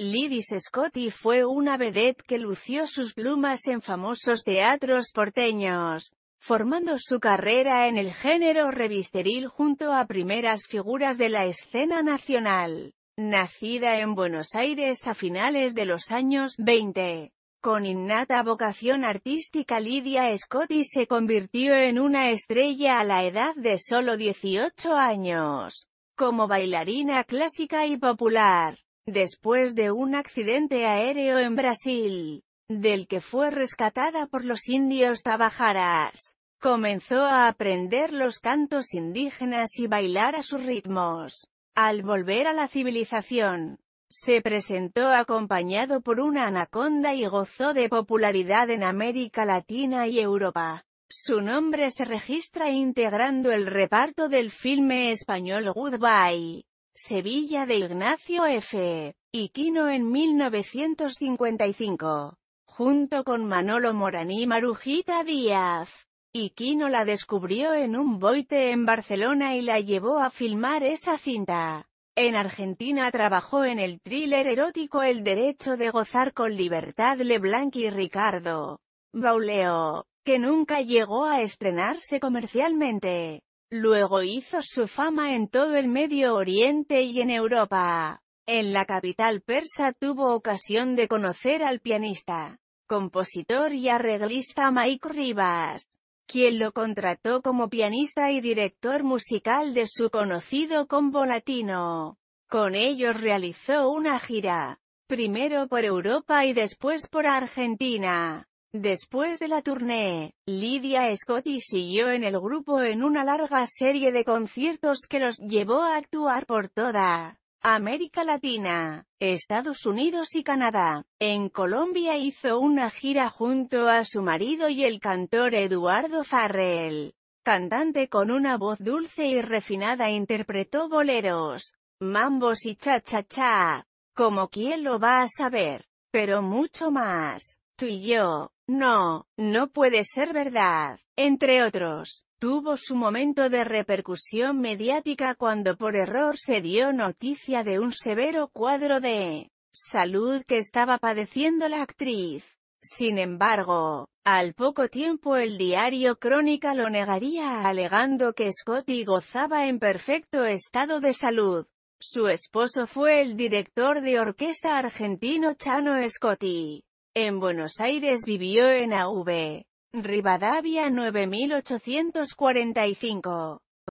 Lydis Scotti fue una vedette que lució sus plumas en famosos teatros porteños, formando su carrera en el género revisteril junto a primeras figuras de la escena nacional. Nacida en Buenos Aires a finales de los años 20, con innata vocación artística Lidia Scotti se convirtió en una estrella a la edad de solo 18 años, como bailarina clásica y popular después de un accidente aéreo en Brasil, del que fue rescatada por los indios tabajaras. Comenzó a aprender los cantos indígenas y bailar a sus ritmos. Al volver a la civilización, se presentó acompañado por una anaconda y gozó de popularidad en América Latina y Europa. Su nombre se registra integrando el reparto del filme español Goodbye. Sevilla de Ignacio F. Iquino en 1955. Junto con Manolo Moraní y Marujita Díaz. Iquino la descubrió en un boite en Barcelona y la llevó a filmar esa cinta. En Argentina trabajó en el thriller erótico El derecho de gozar con libertad Leblanc y Ricardo Bauleo, que nunca llegó a estrenarse comercialmente. Luego hizo su fama en todo el Medio Oriente y en Europa. En la capital persa tuvo ocasión de conocer al pianista, compositor y arreglista Mike Rivas, quien lo contrató como pianista y director musical de su conocido combo latino. Con ellos realizó una gira, primero por Europa y después por Argentina. Después de la tournée, Lydia Scotty siguió en el grupo en una larga serie de conciertos que los llevó a actuar por toda América Latina, Estados Unidos y Canadá. En Colombia hizo una gira junto a su marido y el cantor Eduardo Farrell. Cantante con una voz dulce y refinada interpretó boleros, mambos y cha-cha-cha, como quien lo va a saber, pero mucho más. Tú y yo, no, no puede ser verdad. Entre otros, tuvo su momento de repercusión mediática cuando por error se dio noticia de un severo cuadro de salud que estaba padeciendo la actriz. Sin embargo, al poco tiempo el diario Crónica lo negaría alegando que Scotty gozaba en perfecto estado de salud. Su esposo fue el director de orquesta argentino Chano Scotti. En Buenos Aires vivió en Av. Rivadavia 9845.